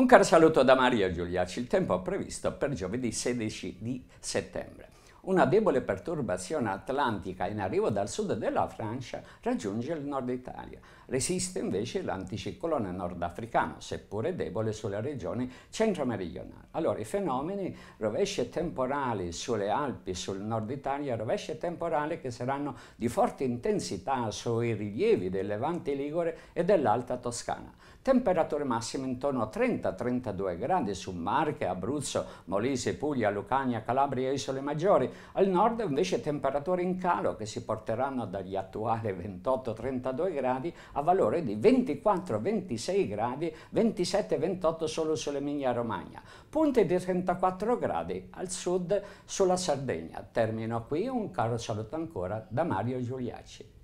Un caro saluto da Maria Giuliacci, il tempo previsto per giovedì 16 di settembre. Una debole perturbazione atlantica in arrivo dal sud della Francia raggiunge il nord Italia. Resiste invece l'anticiclone nordafricano, seppure debole sulle regioni centro-meridionali. Allora, i fenomeni rovesce temporali sulle Alpi, sul nord Italia, rovesce temporali che saranno di forte intensità sui rilievi del Levante Ligure e dell'Alta Toscana. Temperature massime intorno a 30-32 gradi su Marche, Abruzzo, Molise, Puglia, Lucania, Calabria e Isole Maggiori, al nord invece temperature in calo che si porteranno dagli attuali 28-32 gradi a valore di 24-26 gradi, 27-28 solo sull'Emilia Romagna, punte di 34 gradi al sud sulla Sardegna. Termino qui, un caro saluto ancora da Mario Giuliacci.